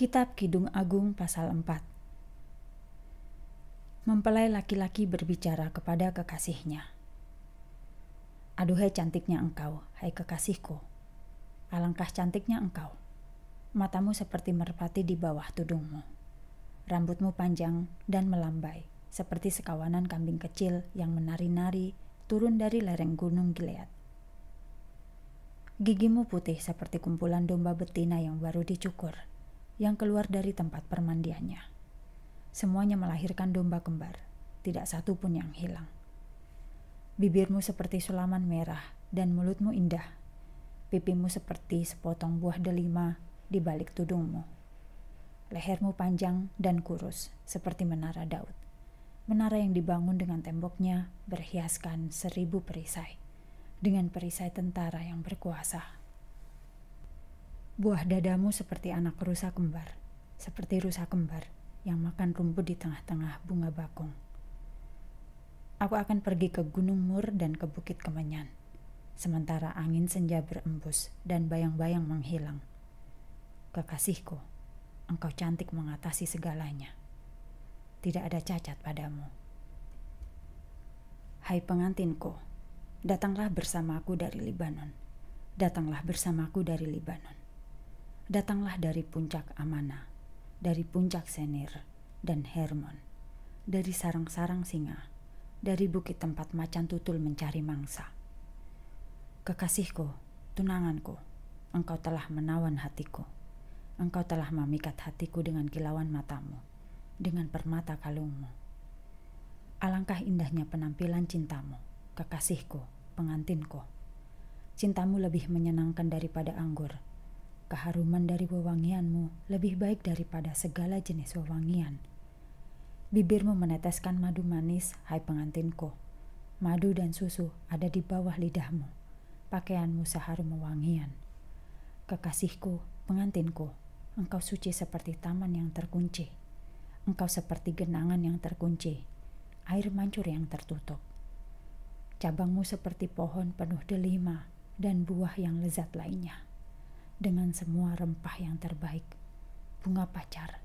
Kitab Kidung Agung pasal 4 Mempelai laki-laki berbicara kepada kekasihnya. Aduhai cantiknya engkau, hai kekasihku. Alangkah cantiknya engkau. Matamu seperti merpati di bawah tudungmu. Rambutmu panjang dan melambai, seperti sekawanan kambing kecil yang menari-nari turun dari lereng gunung Gilead. Gigimu putih seperti kumpulan domba betina yang baru dicukur yang keluar dari tempat permandiannya. Semuanya melahirkan domba kembar, tidak satu pun yang hilang. Bibirmu seperti sulaman merah dan mulutmu indah. Pipimu seperti sepotong buah delima di balik tudungmu. Lehermu panjang dan kurus seperti menara Daud. Menara yang dibangun dengan temboknya berhiaskan seribu perisai. Dengan perisai tentara yang berkuasa Buah dadamu seperti anak rusa kembar, seperti rusa kembar yang makan rumput di tengah-tengah bunga bakung. Aku akan pergi ke Gunung Mur dan ke Bukit Kemenyan, sementara angin senja berembus dan bayang-bayang menghilang. Kekasihku, engkau cantik mengatasi segalanya. Tidak ada cacat padamu. Hai pengantinku, datanglah bersamaku dari Libanon. Datanglah bersamaku dari Libanon datanglah dari puncak Amana, dari puncak Senir dan Hermon, dari sarang-sarang singa, dari bukit tempat macan tutul mencari mangsa. Kekasihku, tunanganku, engkau telah menawan hatiku. Engkau telah memikat hatiku dengan kilauan matamu, dengan permata kalungmu. Alangkah indahnya penampilan cintamu, kekasihku, pengantinku. Cintamu lebih menyenangkan daripada anggur, Keharuman dari wewangianmu lebih baik daripada segala jenis wewangian. Bibirmu meneteskan madu manis, hai pengantinku. Madu dan susu ada di bawah lidahmu. Pakaianmu seharum wewangian. Kekasihku, pengantinku, engkau suci seperti taman yang terkunci. Engkau seperti genangan yang terkunci, air mancur yang tertutup. Cabangmu seperti pohon penuh delima dan buah yang lezat lainnya dengan semua rempah yang terbaik. Bunga pacar,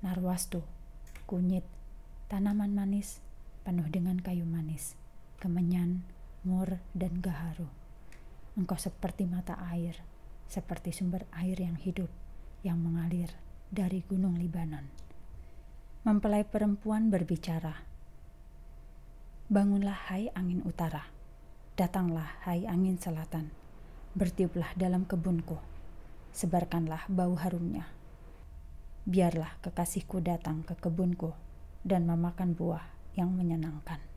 narwastu, kunyit, tanaman manis, penuh dengan kayu manis, kemenyan, mur, dan gaharu. Engkau seperti mata air, seperti sumber air yang hidup, yang mengalir dari gunung Libanon. Mempelai perempuan berbicara, Bangunlah hai angin utara, datanglah hai angin selatan, bertiuplah dalam kebunku sebarkanlah bau harumnya. Biarlah kekasihku datang ke kebunku dan memakan buah yang menyenangkan.